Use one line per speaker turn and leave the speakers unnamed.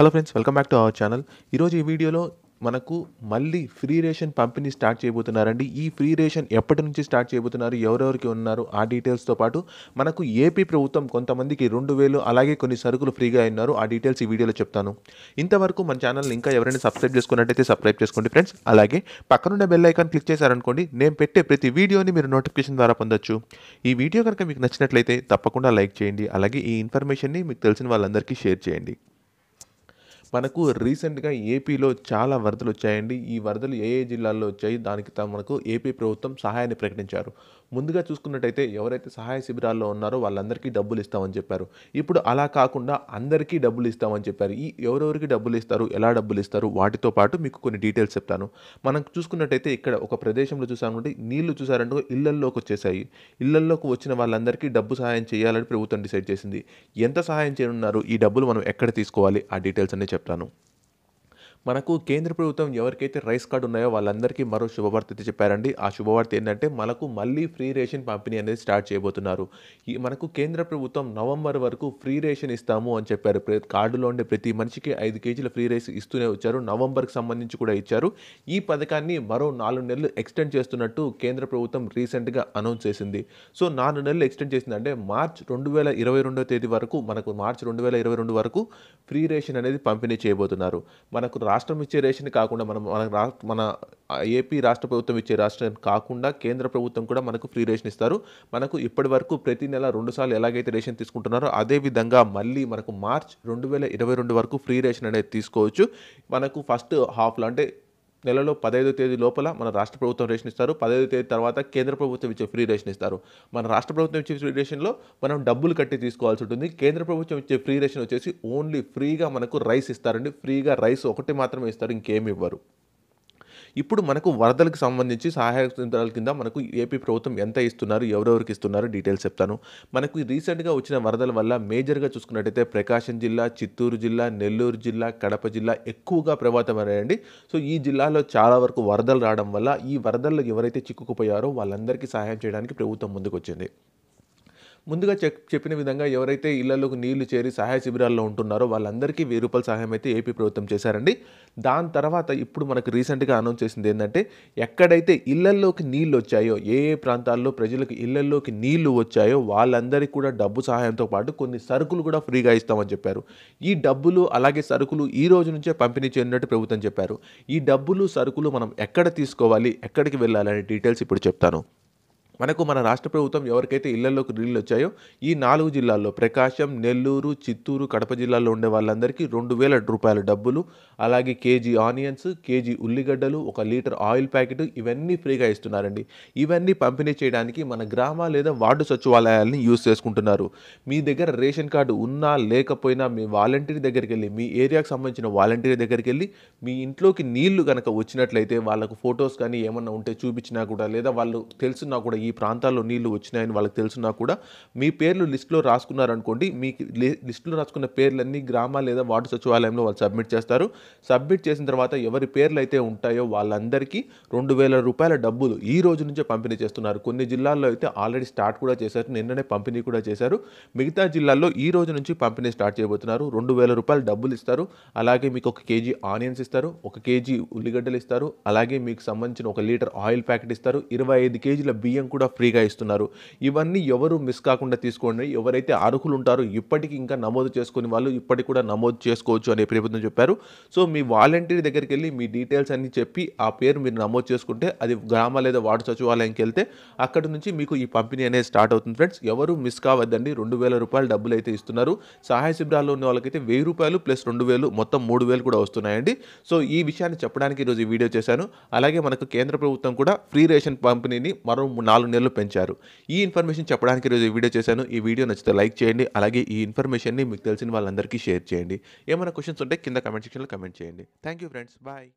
hello friends welcome back to our channel ఈరోజు ఈ వీడియోలో మనకు మళ్ళీ ఫ్రీ రేషన్ పంపిణీ స్టార్ట్ చేయబోతున్నారండి ఈ ఫ్రీ రేషన్ ఎప్పటి నుంచి స్టార్ట్ చేయబోతున్నారు ఎవరెవరికి ఉన్నారు ఆ డీటెయిల్స్తో పాటు మనకు ఏపీ ప్రభుత్వం కొంతమందికి రెండు వేలు అలాగే కొన్ని సరుకులు ఫ్రీగా ఉన్నారు ఆ డీటెయిల్స్ ఈ వీడియోలో చెప్తాను ఇంతవరకు మన ఛానల్ని ఇంకా ఎవరైనా సబ్స్క్రైబ్ చేసుకున్నట్టయితే సబ్స్క్రైబ్ చేసుకోండి ఫ్రెండ్స్ అలాగే పక్కనున్న బెల్ ఐకాన్ క్లిక్ చేశారనుకోండి నేను పెట్టే ప్రతి వీడియోని మీరు నోటిఫికేషన్ ద్వారా పొందొచ్చు ఈ వీడియో కనుక మీకు నచ్చినట్లయితే తప్పకుండా లైక్ చేయండి అలాగే ఈ ఇన్ఫర్మేషన్ని మీకు తెలిసిన వాళ్ళందరికీ షేర్ చేయండి మనకు రీసెంట్గా ఏపీలో చాలా వరదలు వచ్చాయండి ఈ వరదలు ఏ ఏ జిల్లాల్లో వచ్చాయి దానికి మనకు ఏపీ ప్రభుత్వం సహాయాన్ని ప్రకటించారు ముందుగా చూసుకున్నట్టయితే ఎవరైతే సహాయ శిబిరాల్లో ఉన్నారో వాళ్ళందరికీ డబ్బులు ఇస్తామని చెప్పారు ఇప్పుడు అలా కాకుండా అందరికీ డబ్బులు ఇస్తామని చెప్పారు ఈ ఎవరెవరికి డబ్బులు ఇస్తారు ఎలా డబ్బులు ఇస్తారు వాటితో పాటు మీకు కొన్ని డీటెయిల్స్ చెప్తాను మనం చూసుకున్నట్టయితే ఇక్కడ ఒక ప్రదేశంలో చూసామంటే నీళ్లు చూసారంటే ఇళ్లల్లోకి వచ్చేసాయి ఇళ్లల్లోకి వచ్చిన వాళ్ళందరికీ డబ్బు సహాయం చేయాలని ప్రభుత్వం డిసైడ్ చేసింది ఎంత సహాయం చేయనున్నారు ఈ డబ్బులు మనం ఎక్కడ తీసుకోవాలి ఆ డీటెయిల్స్ అన్ని చెప్తాను మనకు కేంద్ర ప్రభుత్వం ఎవరికైతే రైస్ కార్డు ఉన్నాయో వాళ్ళందరికీ మరో శుభవార్త అయితే చెప్పారండి ఆ శుభవార్త ఏంటంటే మనకు మళ్ళీ ఫ్రీ రేషన్ పంపిణీ అనేది స్టార్ట్ చేయబోతున్నారు ఈ మనకు కేంద్ర ప్రభుత్వం నవంబర్ వరకు ఫ్రీ రేషన్ ఇస్తాము అని చెప్పారు కార్డులో ఉండే ప్రతి మనిషికి ఐదు కేజీల ఫ్రీ రేస్ ఇస్తూనే వచ్చారు నవంబర్కి సంబంధించి కూడా ఇచ్చారు ఈ పథకాన్ని మరో నాలుగు నెలలు ఎక్స్టెండ్ చేస్తున్నట్టు కేంద్ర ప్రభుత్వం రీసెంట్గా అనౌన్స్ చేసింది సో నాలుగు నెలలు ఎక్స్టెండ్ చేసింది అంటే మార్చ్ రెండు వేల ఇరవై రెండో తేదీ వరకు మనకు మార్చ్ రెండు వేల ఇరవై రెండు వరకు ఫ్రీ రేషన్ అనేది పంపిణీ చేయబోతున్నారు మనకు రాష్ట్రం ఇచ్చే రేషన్ కాకుండా మనం మన మన ఏపీ రాష్ట్ర ప్రభుత్వం ఇచ్చే రాష్ట్రం కాకుండా కేంద్ర ప్రభుత్వం కూడా మనకు ఫ్రీ రేషన్ ఇస్తారు మనకు ఇప్పటి వరకు ప్రతి నెల రెండుసార్లు ఎలాగైతే రేషన్ తీసుకుంటున్నారో అదేవిధంగా మళ్ళీ మనకు మార్చ్ రెండు వేల ఇరవై రెండు వరకు ఫ్రీ రేషన్ అనేది తీసుకోవచ్చు మనకు ఫస్ట్ హాఫ్లో అంటే నెలలో పదహైదో తేదీ లోపల మన రాష్ట్ర ప్రభుత్వం రేషన్ ఇస్తారు పదహైదు తేదీ తర్వాత కేంద్ర ప్రభుత్వం ఇచ్చే ఫ్రీ రేషన్ ఇస్తారు మన రాష్ట్ర ప్రభుత్వం ఇచ్చే ఫ్రీ రేషన్లో మనం డబ్బులు కట్టి తీసుకోవాల్సి ఉంటుంది కేంద్ర ప్రభుత్వం ఇచ్చే ఫ్రీ రేషన్ వచ్చేసి ఓన్లీ ఫ్రీగా మనకు రైస్ ఇస్తారండి ఫ్రీగా రైస్ ఒకటి మాత్రమే ఇస్తారు ఇంకేమి ఇవ్వరు ఇప్పుడు మనకు వరదలకు సంబంధించి సహాయ కేంద్రాల కింద మనకు ఏపీ ప్రభుత్వం ఎంత ఇస్తున్నారు ఎవరెవరికి ఇస్తున్నారు డీటెయిల్స్ చెప్తాను మనకు రీసెంట్గా వచ్చిన వరదల వల్ల మేజర్గా చూసుకున్నట్టయితే ప్రకాశం జిల్లా చిత్తూరు జిల్లా నెల్లూరు జిల్లా కడప జిల్లా ఎక్కువగా ప్రభావితమైనాయండి సో ఈ జిల్లాలో చాలా వరకు వరదలు రావడం వల్ల ఈ వరదల్లో ఎవరైతే చిక్కుకుపోయారో వాళ్ళందరికీ సహాయం చేయడానికి ప్రభుత్వం ముందుకు వచ్చింది ముందుగా చెప్పిన విధంగా ఎవరైతే ఇళ్లలోకి నీళ్లు చేరి సహాయ శిబిరాల్లో ఉంటున్నారో వాళ్ళందరికీ వెయ్యి రూపాయల సహాయం అయితే ఏపీ ప్రభుత్వం చేశారండి దాని తర్వాత ఇప్పుడు మనకు రీసెంట్గా అనౌన్స్ చేసింది ఏంటంటే ఎక్కడైతే ఇళ్లలోకి నీళ్లు వచ్చాయో ఏ ఏ ప్రాంతాల్లో ప్రజలకు ఇళ్లలోకి నీళ్లు వచ్చాయో వాళ్ళందరికీ కూడా డబ్బు సహాయంతో పాటు కొన్ని సరుకులు కూడా ఫ్రీగా ఇస్తామని చెప్పారు ఈ డబ్బులు అలాగే సరుకులు ఈ రోజు నుంచే పంపిణీ చేయనున్నట్టు ప్రభుత్వం చెప్పారు ఈ డబ్బులు సరుకులు మనం ఎక్కడ తీసుకోవాలి ఎక్కడికి వెళ్ళాలనే డీటెయిల్స్ ఇప్పుడు చెప్తాను మనకు మన రాష్ట్ర ప్రభుత్వం ఎవరికైతే ఇళ్లలోకి నీళ్ళు వచ్చాయో ఈ నాలుగు జిల్లాల్లో ప్రకాశం నెల్లూరు చిత్తూరు కడప జిల్లాల్లో ఉండే వాళ్ళందరికీ రెండు వేల రూపాయల డబ్బులు అలాగే కేజీ ఆనియన్స్ కేజీ ఉల్లిగడ్డలు ఒక లీటర్ ఆయిల్ ప్యాకెట్ ఇవన్నీ ఫ్రీగా ఇస్తున్నారండి ఇవన్నీ పంపిణీ చేయడానికి మన గ్రామ లేదా వార్డు సచివాలయాలని యూజ్ చేసుకుంటున్నారు మీ దగ్గర రేషన్ కార్డు ఉన్నా లేకపోయినా మీ వాలంటీర్ దగ్గరికి వెళ్ళి మీ ఏరియాకు సంబంధించిన వాలంటీర్ దగ్గరికి వెళ్ళి మీ ఇంట్లోకి నీళ్లు కనుక వచ్చినట్లయితే వాళ్ళకు ఫొటోస్ కానీ ఏమన్నా ఉంటే చూపించినా కూడా లేదా వాళ్ళు తెలుసున్నా కూడా ఈ ప్రాంతాల్లో నీళ్లు వచ్చినాయని వాళ్ళకి తెలుసున్నా కూడా మీ పేర్లు లిస్టులో రాసుకున్నారనుకోండి మీ లిస్టులో రాసుకున్న పేర్లన్నీ గ్రామ లేదా వార్డు సచివాలయంలో వాళ్ళు సబ్మిట్ చేస్తారు సబ్మిట్ చేసిన తర్వాత ఎవరి పేర్లు అయితే ఉంటాయో వాళ్ళందరికీ రెండు వేల రూపాయల డబ్బులు ఈ రోజు నుంచే పంపిణీ చేస్తున్నారు కొన్ని జిల్లాల్లో అయితే ఆల్రెడీ స్టార్ట్ కూడా చేశారు నిన్ననే పంపిణీ కూడా చేశారు మిగతా జిల్లాల్లో ఈ రోజు నుంచి పంపిణీ స్టార్ట్ చేయబోతున్నారు రెండు వేల రూపాయలు డబ్బులు ఇస్తారు అలాగే మీకు ఒక కేజీ ఆనియన్స్ ఇస్తారు ఒక కేజీ ఉల్లిగడ్డలు ఇస్తారు అలాగే మీకు సంబంధించిన ఒక లీటర్ ఆయిల్ ప్యాకెట్ ఇస్తారు ఇరవై ఐదు కేజీల బియ్యం కూడా కూడా ఫ్రీగా ఇస్తున్నారు ఇవన్నీ ఎవరు మిస్ కాకుండా తీసుకోండి ఎవరైతే అర్హులు ఉంటారో ఇప్పటికీ ఇంకా నమోదు చేసుకుని వాళ్ళు ఇప్పటికి కూడా నమోదు చేసుకోవచ్చు అనే ప్రభుత్వం చెప్పారు సో మీ వాలంటీర్ దగ్గరికి వెళ్ళి మీ డీటెయిల్స్ అన్ని చెప్పి ఆ పేరు మీరు నమోదు చేసుకుంటే అది గ్రామ లేదా వార్డు సచివాలయంకి వెళ్తే అక్కడి నుంచి మీకు ఈ పంపిణీ అనేది స్టార్ట్ అవుతుంది ఫ్రెండ్స్ ఎవరు మిస్ కావద్దండి రెండు వేల రూపాయలు డబ్బులు అయితే ఇస్తున్నారు సహాయ శిబిరాల్లో ఉన్న వాళ్ళకైతే వెయ్యి రూపాయలు ప్లస్ రెండు వేలు మొత్తం మూడు వేలు కూడా వస్తున్నాయండి సో ఈ విషయాన్ని చెప్పడానికి ఈరోజు ఈ వీడియో చేశాను అలాగే మనకు కేంద్ర ప్రభుత్వం కూడా ఫ్రీ రేషన్ పంపిణీని మరో నాలుగు నాలుగు నెలలు పెంచారు ఈ ఇన్ఫర్మేషన్ చెప్పడానికి ఈరోజు వీడియో చేశాను ఈ వీడియో నచ్చితే లైక్ చేయండి అలాగే ఈ ఇన్ఫర్మేషన్ని మీకు తెలిసిన వాళ్ళందరికీ షేర్ చేయండి ఏమైనా క్వశ్చన్స్ ఉంటే కింద కమెంట్ సెక్షన్లో కమెంట్ చేయండి థ్యాంక్ యూ ఫ్రెండ్స్ బాయ్